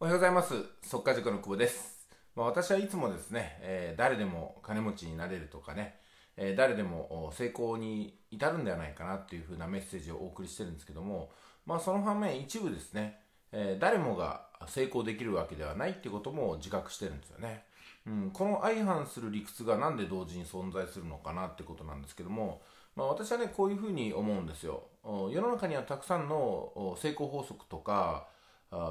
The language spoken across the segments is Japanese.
おはようございます。速稼塾の久保です。まあ、私はいつもですね、えー、誰でも金持ちになれるとかね、えー、誰でも成功に至るんではないかなっていうふうなメッセージをお送りしてるんですけども、まあ、その反面一部ですね、えー、誰もが成功できるわけではないっていうことも自覚してるんですよね。うん、この相反する理屈が何で同時に存在するのかなってことなんですけども、まあ、私はね、こういうふうに思うんですよ。世の中にはたくさんの成功法則とか、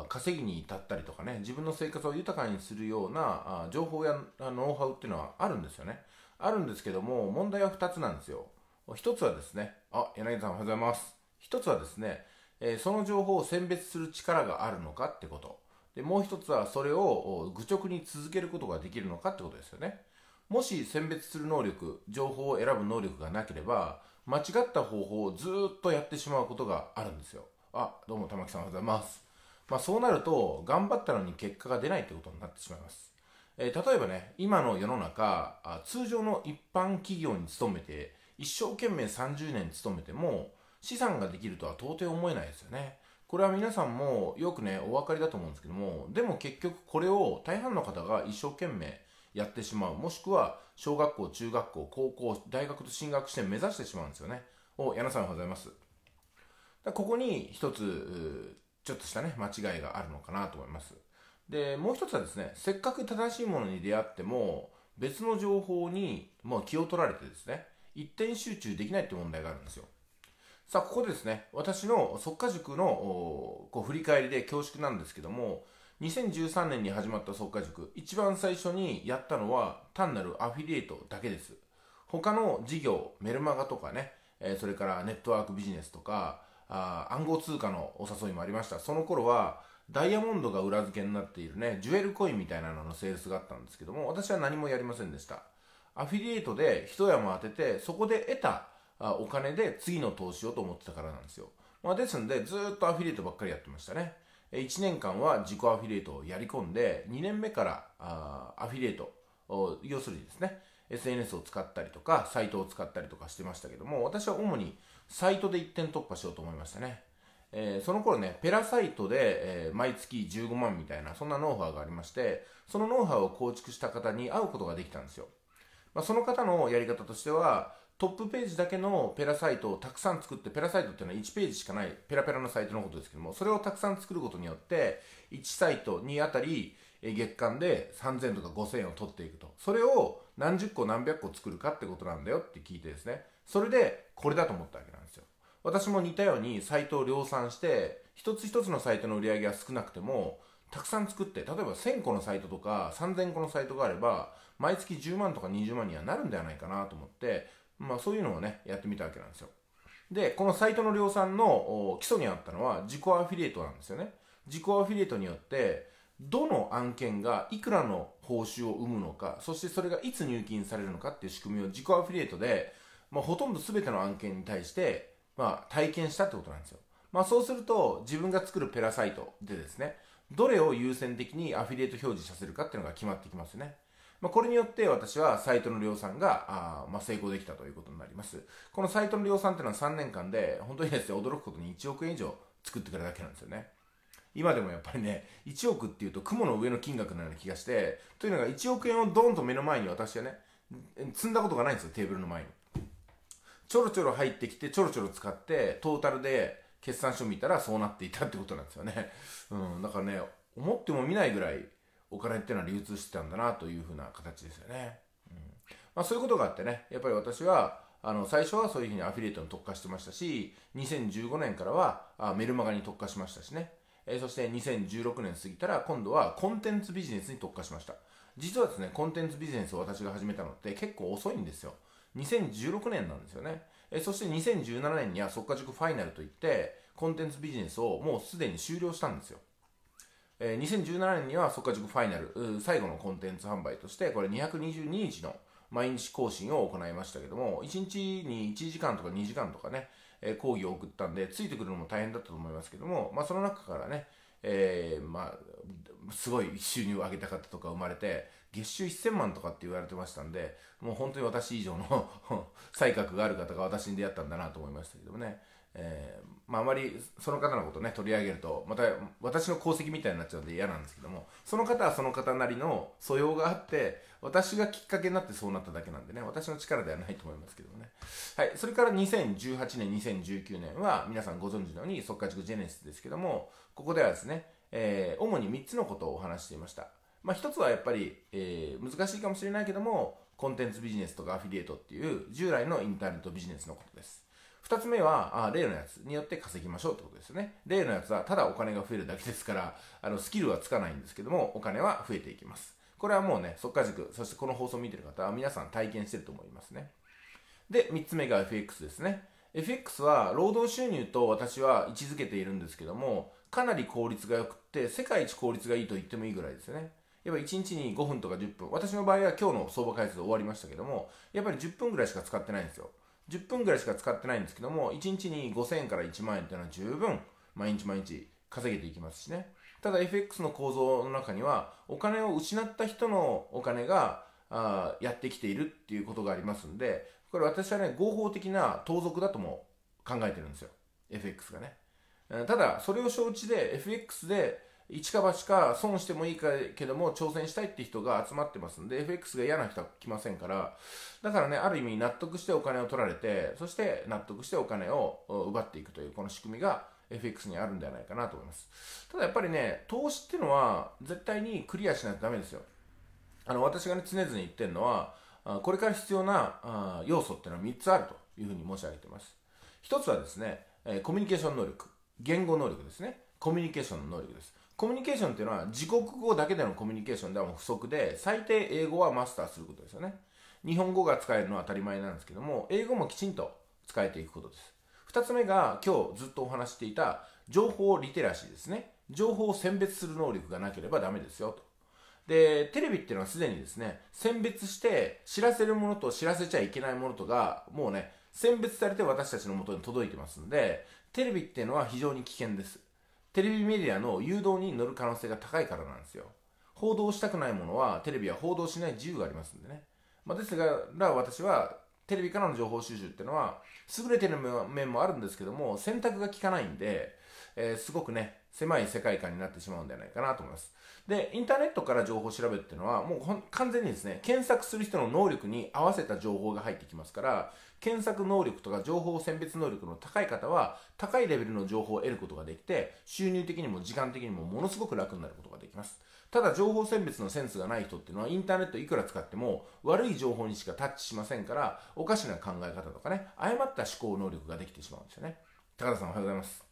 稼ぎに至ったりとかね自分の生活を豊かにするような情報やノウハウっていうのはあるんですよねあるんですけども問題は2つなんですよ1つはですねあ柳さんおはようございます1つはですね、えその情報を選別する力があるのかってことでもう1つはそれを愚直に続けることができるのかってことですよねもし選別する能力情報を選ぶ能力がなければ間違った方法をずっとやってしまうことがあるんですよあどうも玉木さんおはようございますまあ、そうなると、頑張ったのに結果が出ないってことになってしまいます。えー、例えばね、今の世の中通常の一般企業に勤めて、一生懸命30年勤めても、資産ができるとは到底思えないですよね。これは皆さんもよくね、お分かりだと思うんですけども、でも結局これを大半の方が一生懸命やってしまう。もしくは、小学校、中学校、高校、大学と進学して目指してしまうんですよね。お、矢野さんおはようございます。ここに一つ、ちょっとしたね、間違いがあるのかなと思います。で、もう一つはですね、せっかく正しいものに出会っても、別の情報に、まあ、気を取られてですね、一点集中できないって問題があるんですよ。さあ、ここでですね、私の即果塾のこう振り返りで恐縮なんですけども、2013年に始まった即果塾、一番最初にやったのは単なるアフィリエイトだけです。他の事業、メルマガとかね、えそれからネットワークビジネスとか、あ暗号通貨のお誘いもありましたその頃はダイヤモンドが裏付けになっているねジュエルコインみたいなののセールスがあったんですけども私は何もやりませんでしたアフィリエイトで一山当ててそこで得たお金で次の投資をと思ってたからなんですよ、まあ、ですのでずっとアフィリエイトばっかりやってましたね1年間は自己アフィリエイトをやり込んで2年目からあアフィリエイト要するにですね SNS を使ったりとかサイトを使ったりとかしてましたけども私は主にサイトで1点突破しようと思いましたね。えー、その頃ね、ペラサイトで、えー、毎月15万みたいな、そんなノウハウがありまして、そのノウハウを構築した方に会うことができたんですよ。まあ、その方のやり方としては、トップページだけのペラサイトをたくさん作って、ペラサイトっていうのは1ページしかないペラペラのサイトのことですけども、それをたくさん作ることによって、1サイトにあたり月間で3000とか5000を取っていくと。それを何十個何百個作るかってことなんだよって聞いてですねそれでこれだと思ったわけなんですよ私も似たようにサイトを量産して一つ一つのサイトの売り上げが少なくてもたくさん作って例えば1000個のサイトとか3000個のサイトがあれば毎月10万とか20万にはなるんではないかなと思って、まあ、そういうのをねやってみたわけなんですよでこのサイトの量産の基礎にあったのは自己アフィリエイトなんですよね自己アフィリエイトによってどの案件がいくらの報酬を生むのか、そしてそれがいつ入金されるのかっていう仕組みを自己アフィリエイトで、まあ、ほとんど全ての案件に対して、まあ、体験したってことなんですよ。まあ、そうすると、自分が作るペラサイトでですね、どれを優先的にアフィリエイト表示させるかっていうのが決まってきますよね。まあ、これによって私はサイトの量産が、あまあ、成功できたということになります。このサイトの量産っていうのは3年間で、本当にですね、驚くことに1億円以上作ってくれるだけなんですよね。今でもやっぱりね、1億っていうと雲の上の金額のような気がして、というのが1億円をドンと目の前に私はね、積んだことがないんですよ、テーブルの前に。ちょろちょろ入ってきて、ちょろちょろ使って、トータルで決算書見たらそうなっていたってことなんですよね。うん、だからね、思っても見ないぐらいお金っていうのは流通してたんだなというふうな形ですよね。うん、まあ、そういうことがあってね、やっぱり私は、あの最初はそういうふうにアフィリエイトに特化してましたし、2015年からはあメルマガに特化しましたしね。えそして2016年過ぎたら今度はコンテンツビジネスに特化しました実はですねコンテンツビジネスを私が始めたのって結構遅いんですよ2016年なんですよねえそして2017年には即果塾ファイナルといってコンテンツビジネスをもうすでに終了したんですよえ2017年には即果塾ファイナル最後のコンテンツ販売としてこれ222日の毎日更新を行いましたけども1日に1時間とか2時間とかねえー、講義を送ったんで、ついてくるのも大変だったと思いますけども、まあ、その中からね、えー、まあ、すごい収入を上げた方とか生まれて、月収1000万とかって言われてましたんで、もう本当に私以上の才 覚がある方が私に出会ったんだなと思いましたけどもね。えーまあ、あまりその方のことね取り上げるとまた私の功績みたいになっちゃうんで嫌なんですけどもその方はその方なりの素養があって私がきっかけになってそうなっただけなんでね私の力ではないと思いますけどもね、はい、それから2018年2019年は皆さんご存知のように即稼塾ジェネシスですけどもここではですね、えー、主に3つのことをお話していました、まあ、1つはやっぱり、えー、難しいかもしれないけどもコンテンツビジネスとかアフィリエイトっていう従来のインターネットビジネスのことです2つ目はあ例のやつによって稼ぎましょうってことですよね例のやつはただお金が増えるだけですからあのスキルはつかないんですけどもお金は増えていきますこれはもうねっか、塾そしてこの放送を見てる方は皆さん体験してると思いますねで3つ目が FX ですね FX は労働収入と私は位置づけているんですけどもかなり効率が良くって世界一効率がいいと言ってもいいぐらいですねやっぱ1日に5分とか10分私の場合は今日の相場解説終わりましたけどもやっぱり10分ぐらいしか使ってないんですよ10分ぐらいしか使ってないんですけども、1日に5000円から1万円っていうのは十分、毎日毎日稼げていきますしね。ただ FX の構造の中には、お金を失った人のお金が、あやってきているっていうことがありますんで、これ私はね、合法的な盗賊だとも考えてるんですよ。FX がね。ただ、それを承知で、FX で一か八か損してもいいかけども挑戦したいって人が集まってますんで FX が嫌な人は来ませんからだからねある意味納得してお金を取られてそして納得してお金を奪っていくというこの仕組みが FX にあるんではないかなと思いますただやっぱりね投資っていうのは絶対にクリアしないとダメですよあの私がね常々言ってるのはこれから必要な要素っていうのは3つあるというふうに申し上げてます1つはですねコミュニケーション能力言語能力ですねコミュニケーションの能力ですコミュニケーションっていうのは自国語だけでのコミュニケーションでは不足で最低英語はマスターすることですよね日本語が使えるのは当たり前なんですけども英語もきちんと使えていくことです2つ目が今日ずっとお話していた情報リテラシーですね情報を選別する能力がなければダメですよとでテレビっていうのはすでにですね選別して知らせるものと知らせちゃいけないものとがもうね選別されて私たちのもとに届いてますんでテレビっていうのは非常に危険ですテレビメディアの誘導に乗る可能性が高いからなんですよ。報道したくないものはテレビは報道しない自由がありますんでね。まあ、ですから私はテレビからの情報収集っていうのは優れてる面もあるんですけども選択が効かないんでえー、すごくね、狭い世界観になってしまうんじゃないかなと思います。で、インターネットから情報を調べるっていうのは、もう完全にですね、検索する人の能力に合わせた情報が入ってきますから、検索能力とか情報選別能力の高い方は、高いレベルの情報を得ることができて、収入的にも時間的にもものすごく楽になることができます。ただ、情報選別のセンスがない人っていうのは、インターネットいくら使っても、悪い情報にしかタッチしませんから、おかしな考え方とかね、誤った思考能力ができてしまうんですよね。高田さんおはようございます。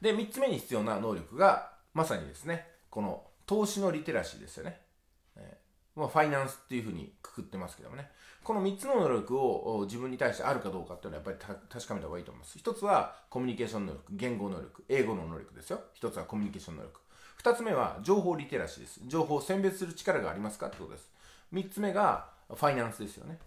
で、3つ目に必要な能力が、まさにですね、この投資のリテラシーですよね。えー、まあ、ファイナンスっていうふうにくくってますけどもね。この3つの能力を自分に対してあるかどうかっていうのはやっぱり確かめた方がいいと思います。1つはコミュニケーション能力、言語能力、英語の能力ですよ。1つはコミュニケーション能力。2つ目は情報リテラシーです。情報を選別する力がありますかってことです。3つ目がファイナンスですよね。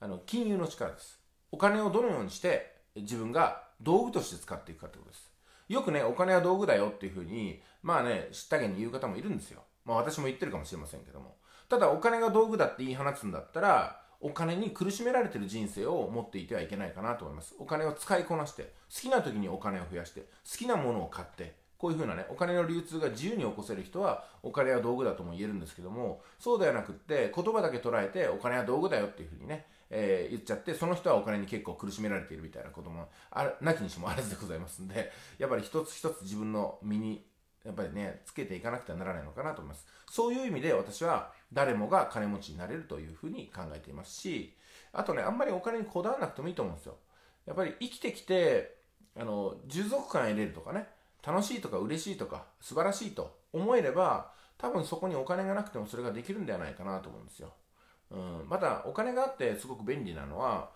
あの、金融の力です。お金をどのようにして自分が道具として使っていくかってことです。よくね、お金は道具だよっていうふうに、まあね、知ったげに言う方もいるんですよ。まあ私も言ってるかもしれませんけども。ただお金が道具だって言い放つんだったら、お金に苦しめられてる人生を持っていてはいけないかなと思います。お金を使いこなして、好きな時にお金を増やして、好きなものを買って、こういう風なね、お金の流通が自由に起こせる人は、お金は道具だとも言えるんですけども、そうではなくって、言葉だけ捉えて、お金は道具だよっていう風にね、えー、言っちゃって、その人はお金に結構苦しめられているみたいなことも、あなきにしもあらずでございますんで、やっぱり一つ一つ自分の身に、やっぱりね、つけていかなくてはならないのかなと思います。そういう意味で私は誰もが金持ちになれるというふうに考えていますし、あとね、あんまりお金にこだわらなくてもいいと思うんですよ。やっぱり生きてきて、あの、従属感得れるとかね、楽しいとか嬉しいとか素晴らしいと思えれば、多分そこにお金がなくてもそれができるんではないかなと思うんですよ。うん、またお金があってすごく便利なのは、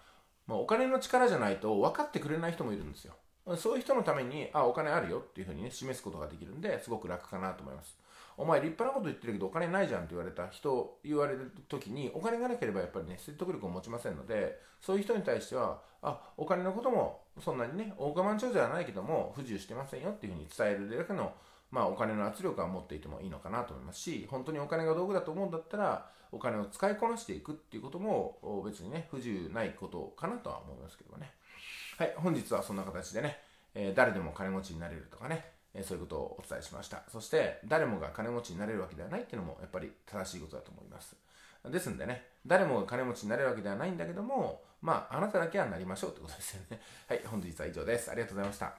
まあ、お金の力じゃないと分かってくれない人もいるんですよそういう人のためにあお金あるよっていうふうにね示すことができるんですごく楽かなと思いますお前立派なこと言ってるけどお金ないじゃんって言われた人言われる時にお金がなければやっぱりね説得力を持ちませんのでそういう人に対してはあお金のこともそんなにね大我慢長じゃないけども不自由してませんよっていうふうに伝えるだけのまあお金の圧力は持っていてもいいのかなと思いますし本当にお金が道具だと思うんだったらお金を使いこなしていくっていうことも別にね、不自由ないことかなとは思いますけどね。はい、本日はそんな形でね、え誰でも金持ちになれるとかね、えそういうことをお伝えしました。そして、誰もが金持ちになれるわけではないっていうのもやっぱり正しいことだと思います。ですんでね、誰もが金持ちになれるわけではないんだけども、まあ、あなただけはなりましょうってことですよね。はい、本日は以上です。ありがとうございました。